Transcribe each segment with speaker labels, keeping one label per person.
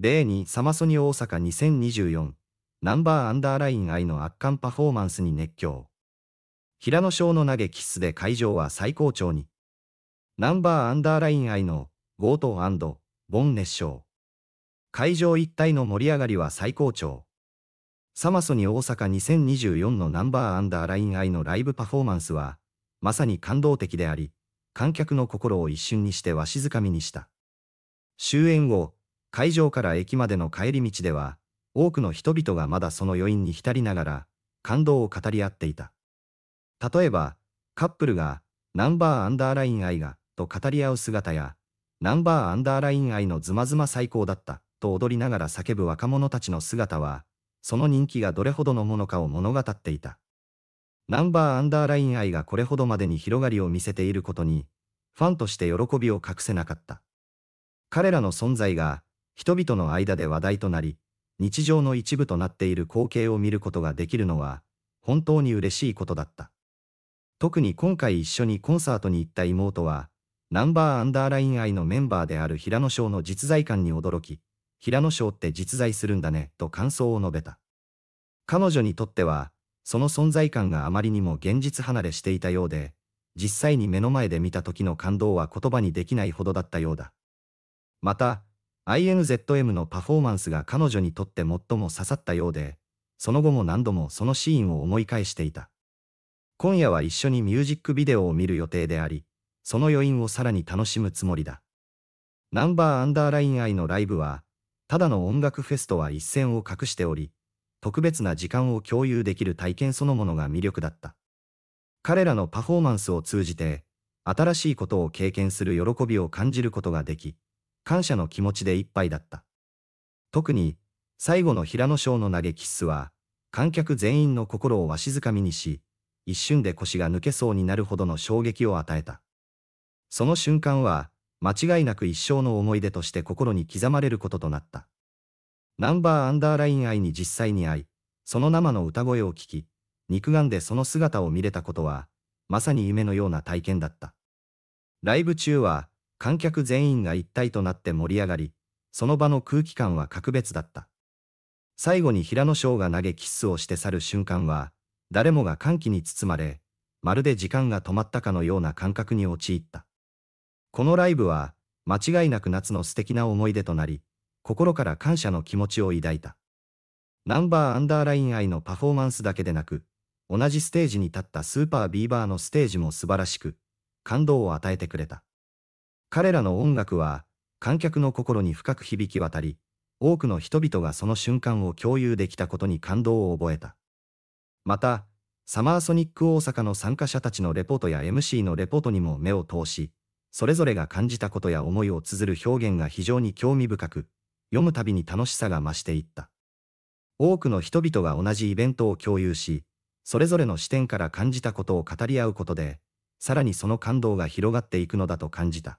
Speaker 1: 例にサマソニ大阪2024ナンバーアンダーライン愛の圧巻パフォーマンスに熱狂。平野翔の投げキスで会場は最高潮に。ナンバーアンダーライン愛のゴートボン熱唱。会場一帯の盛り上がりは最高潮。サマソニ大阪2024のナンバーアンダーライン愛のライブパフォーマンスは、まさに感動的であり、観客の心を一瞬にしてわしづかみにした。終演後、会場から駅までの帰り道では、多くの人々がまだその余韻に浸りながら、感動を語り合っていた。例えば、カップルが、ナンバーアンダーライン愛が、と語り合う姿や、ナンバーアンダーライン愛のズマズマ最高だった、と踊りながら叫ぶ若者たちの姿は、その人気がどれほどのものかを物語っていた。ナンバーアンダーライン愛がこれほどまでに広がりを見せていることに、ファンとして喜びを隠せなかった。彼らの存在が、人々の間で話題となり、日常の一部となっている光景を見ることができるのは、本当に嬉しいことだった。特に今回一緒にコンサートに行った妹は、ナンバーアンダーライン愛のメンバーである平野翔の実在感に驚き、平野翔って実在するんだね、と感想を述べた。彼女にとっては、その存在感があまりにも現実離れしていたようで、実際に目の前で見た時の感動は言葉にできないほどだったようだ。また、INZM のパフォーマンスが彼女にとって最も刺さったようで、その後も何度もそのシーンを思い返していた。今夜は一緒にミュージックビデオを見る予定であり、その余韻をさらに楽しむつもりだ。ナンバーアンダーライン愛のライブは、ただの音楽フェスとは一線を画しており、特別な時間を共有できる体験そのものが魅力だった。彼らのパフォーマンスを通じて、新しいことを経験する喜びを感じることができ、感謝の気持ちでいっぱいだった。特に、最後の平野翔の投げキッスは、観客全員の心をわしづかみにし、一瞬で腰が抜けそうになるほどの衝撃を与えた。その瞬間は、間違いなく一生の思い出として心に刻まれることとなった。ナンバーアンダーライン愛に実際に会い、その生の歌声を聞き、肉眼でその姿を見れたことは、まさに夢のような体験だった。ライブ中は、観客全員が一体となって盛り上がり、その場の空気感は格別だった。最後に平野翔が投げキッスをして去る瞬間は、誰もが歓喜に包まれ、まるで時間が止まったかのような感覚に陥った。このライブは、間違いなく夏の素敵な思い出となり、心から感謝の気持ちを抱いた。ナンバーアンダーライン愛のパフォーマンスだけでなく、同じステージに立ったスーパービーバーのステージも素晴らしく、感動を与えてくれた。彼らの音楽は、観客の心に深く響き渡り、多くの人々がその瞬間を共有できたことに感動を覚えた。また、サマーソニック大阪の参加者たちのレポートや MC のレポートにも目を通し、それぞれが感じたことや思いを綴る表現が非常に興味深く、読むたびに楽しさが増していった。多くの人々が同じイベントを共有し、それぞれの視点から感じたことを語り合うことで、さらにその感動が広がっていくのだと感じた。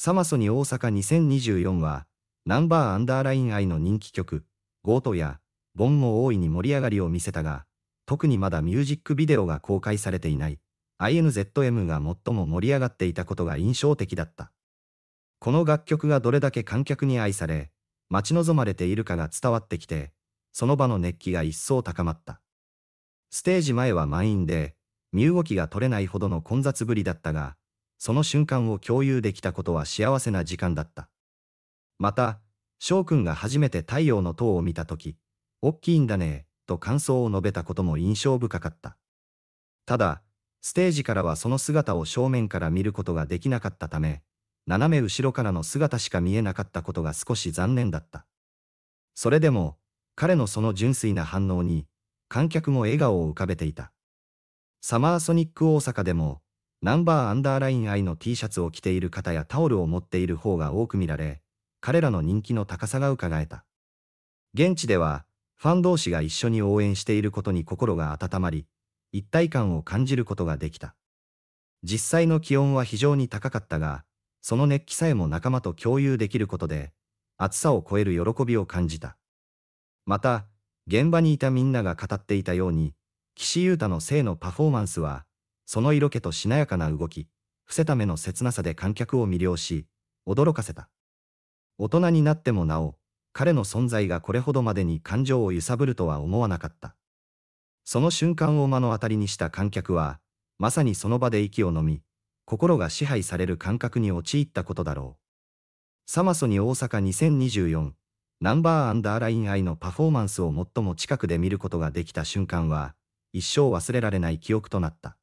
Speaker 1: サマソニ大阪2024は、ナンバーアンダーライン愛の人気曲、ゴートや、ボンも大いに盛り上がりを見せたが、特にまだミュージックビデオが公開されていない、INZM が最も盛り上がっていたことが印象的だった。この楽曲がどれだけ観客に愛され、待ち望まれているかが伝わってきて、その場の熱気が一層高まった。ステージ前は満員で、身動きが取れないほどの混雑ぶりだったが、その瞬間を共有できたことは幸せな時間だった。また、翔くんが初めて太陽の塔を見たとき、おっきいんだね、と感想を述べたことも印象深かった。ただ、ステージからはその姿を正面から見ることができなかったため、斜め後ろからの姿しか見えなかったことが少し残念だった。それでも、彼のその純粋な反応に、観客も笑顔を浮かべていた。サマーソニック大阪でも、ナンバーアンダーライン I の T シャツを着ている方やタオルを持っている方が多く見られ、彼らの人気の高さが伺えた。現地では、ファン同士が一緒に応援していることに心が温まり、一体感を感じることができた。実際の気温は非常に高かったが、その熱気さえも仲間と共有できることで、暑さを超える喜びを感じた。また、現場にいたみんなが語っていたように、岸優太の性のパフォーマンスは、その色気としなやかな動き、伏せた目の切なさで観客を魅了し、驚かせた。大人になってもなお、彼の存在がこれほどまでに感情を揺さぶるとは思わなかった。その瞬間を目の当たりにした観客は、まさにその場で息をのみ、心が支配される感覚に陥ったことだろう。サマソニ大阪2024ナンバーアンダーライン愛のパフォーマンスを最も近くで見ることができた瞬間は、一生忘れられない記憶となった。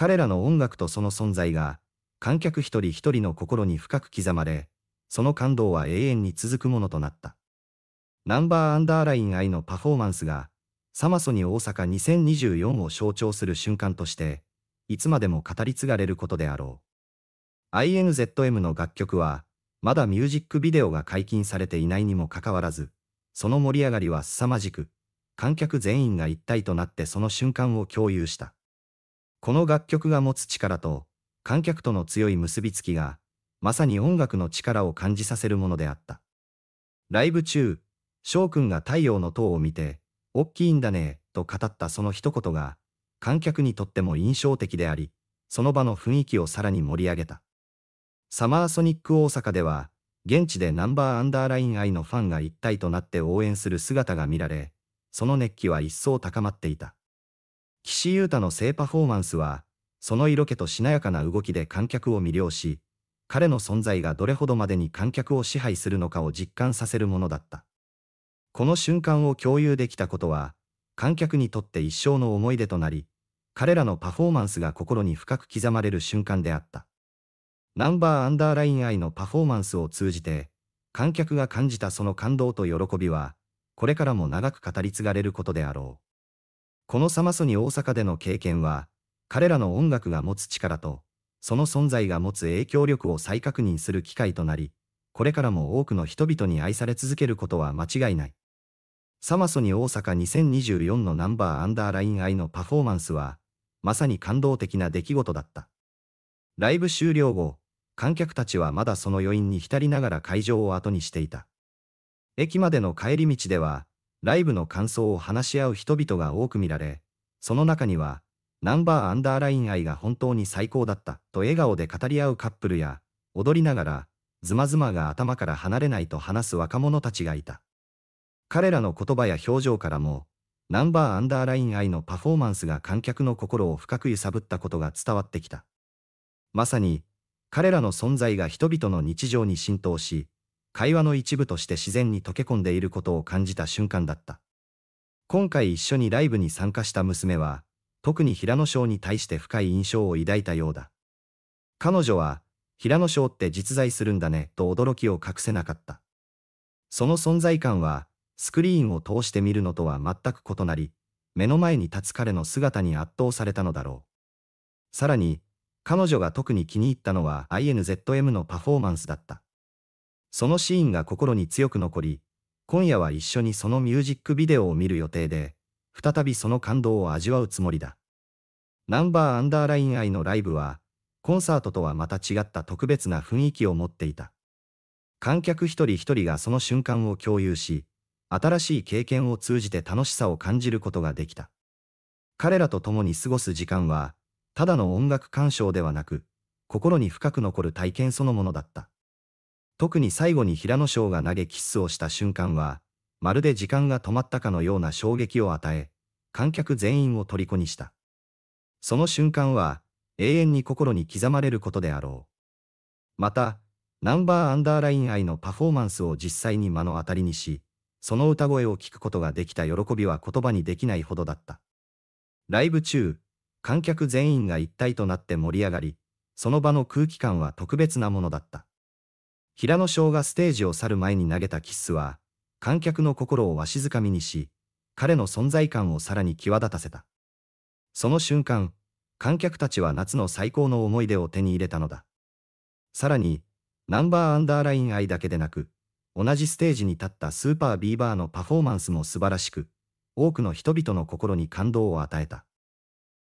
Speaker 1: 彼らの音楽とその存在が、観客一人一人の心に深く刻まれ、その感動は永遠に続くものとなった。ナンバーアンダーライン愛のパフォーマンスが、サマソニ大阪2024を象徴する瞬間として、いつまでも語り継がれることであろう。INZM の楽曲は、まだミュージックビデオが解禁されていないにもかかわらず、その盛り上がりは凄まじく、観客全員が一体となってその瞬間を共有した。この楽曲が持つ力と、観客との強い結びつきが、まさに音楽の力を感じさせるものであった。ライブ中、翔くんが太陽の塔を見て、おっきいんだね、と語ったその一言が、観客にとっても印象的であり、その場の雰囲気をさらに盛り上げた。サマーソニック大阪では、現地でナンバーアンダーライン愛のファンが一体となって応援する姿が見られ、その熱気は一層高まっていた。岸優太の性パフォーマンスは、その色気としなやかな動きで観客を魅了し、彼の存在がどれほどまでに観客を支配するのかを実感させるものだった。この瞬間を共有できたことは、観客にとって一生の思い出となり、彼らのパフォーマンスが心に深く刻まれる瞬間であった。ナンバーアンダーライン I のパフォーマンスを通じて、観客が感じたその感動と喜びは、これからも長く語り継がれることであろう。このサマソニ大阪での経験は、彼らの音楽が持つ力と、その存在が持つ影響力を再確認する機会となり、これからも多くの人々に愛され続けることは間違いない。サマソニ大阪2024のナンバーアンダーライン愛のパフォーマンスは、まさに感動的な出来事だった。ライブ終了後、観客たちはまだその余韻に浸りながら会場を後にしていた。駅までの帰り道では、ライブの感想を話し合う人々が多く見られ、その中には、ナンバーアンダーライン愛が本当に最高だったと笑顔で語り合うカップルや、踊りながら、ズマズマが頭から離れないと話す若者たちがいた。彼らの言葉や表情からも、ナンバーアンダーライン愛のパフォーマンスが観客の心を深く揺さぶったことが伝わってきた。まさに、彼らの存在が人々の日常に浸透し、会話の一部として自然に溶け込んでいることを感じた瞬間だった。今回一緒にライブに参加した娘は、特に平野翔に対して深い印象を抱いたようだ。彼女は、平野翔って実在するんだね、と驚きを隠せなかった。その存在感は、スクリーンを通して見るのとは全く異なり、目の前に立つ彼の姿に圧倒されたのだろう。さらに、彼女が特に気に入ったのは INZM のパフォーマンスだった。そのシーンが心に強く残り、今夜は一緒にそのミュージックビデオを見る予定で、再びその感動を味わうつもりだ。ナンバーアンダーライン愛のライブは、コンサートとはまた違った特別な雰囲気を持っていた。観客一人一人がその瞬間を共有し、新しい経験を通じて楽しさを感じることができた。彼らと共に過ごす時間は、ただの音楽鑑賞ではなく、心に深く残る体験そのものだった。特に最後に平野翔が投げキスをした瞬間は、まるで時間が止まったかのような衝撃を与え、観客全員を虜にした。その瞬間は、永遠に心に刻まれることであろう。また、ナンバーアンダーライン愛のパフォーマンスを実際に目の当たりにし、その歌声を聴くことができた喜びは言葉にできないほどだった。ライブ中、観客全員が一体となって盛り上がり、その場の空気感は特別なものだった。平野翔がステージを去る前に投げたキッスは、観客の心をわしづかみにし、彼の存在感をさらに際立たせた。その瞬間、観客たちは夏の最高の思い出を手に入れたのだ。さらに、ナンバーアンダーライン愛だけでなく、同じステージに立ったスーパービーバーのパフォーマンスも素晴らしく、多くの人々の心に感動を与えた。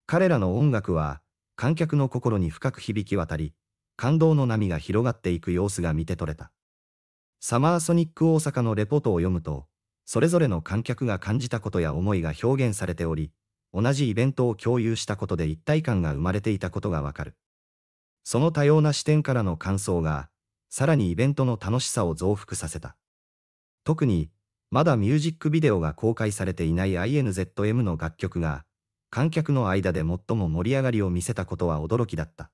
Speaker 1: 彼らの音楽は、観客の心に深く響き渡り、感動の波が広がっていく様子が見て取れた。サマーソニック大阪のレポートを読むと、それぞれの観客が感じたことや思いが表現されており、同じイベントを共有したことで一体感が生まれていたことがわかる。その多様な視点からの感想が、さらにイベントの楽しさを増幅させた。特に、まだミュージックビデオが公開されていない INZM の楽曲が、観客の間で最も盛り上がりを見せたことは驚きだった。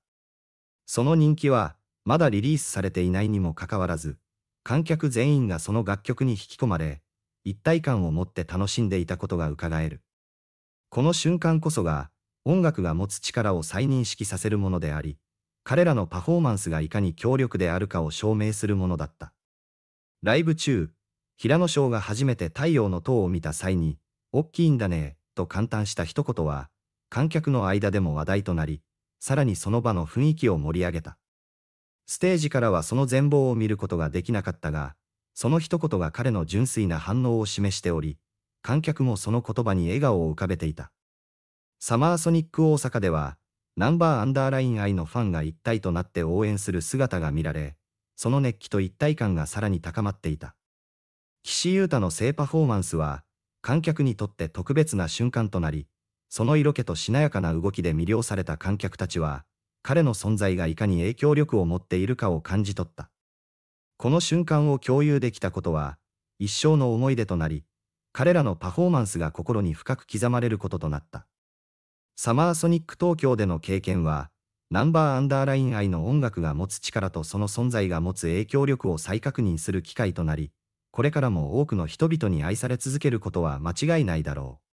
Speaker 1: その人気は、まだリリースされていないにもかかわらず、観客全員がその楽曲に引き込まれ、一体感を持って楽しんでいたことが伺える。この瞬間こそが、音楽が持つ力を再認識させるものであり、彼らのパフォーマンスがいかに強力であるかを証明するものだった。ライブ中、平野翔が初めて太陽の塔を見た際に、おっきいんだね、と感嘆した一言は、観客の間でも話題となり、さらにその場の雰囲気を盛り上げた。ステージからはその全貌を見ることができなかったが、その一言が彼の純粋な反応を示しており、観客もその言葉に笑顔を浮かべていた。サマーソニック大阪では、ナンバーアンダーライン愛のファンが一体となって応援する姿が見られ、その熱気と一体感がさらに高まっていた。岸優太の性パフォーマンスは、観客にとって特別な瞬間となり、その色気としなやかな動きで魅了された観客たちは、彼の存在がいかに影響力を持っているかを感じ取った。この瞬間を共有できたことは、一生の思い出となり、彼らのパフォーマンスが心に深く刻まれることとなった。サマーソニック東京での経験は、ナンバーアンダーライン愛の音楽が持つ力とその存在が持つ影響力を再確認する機会となり、これからも多くの人々に愛され続けることは間違いないだろう。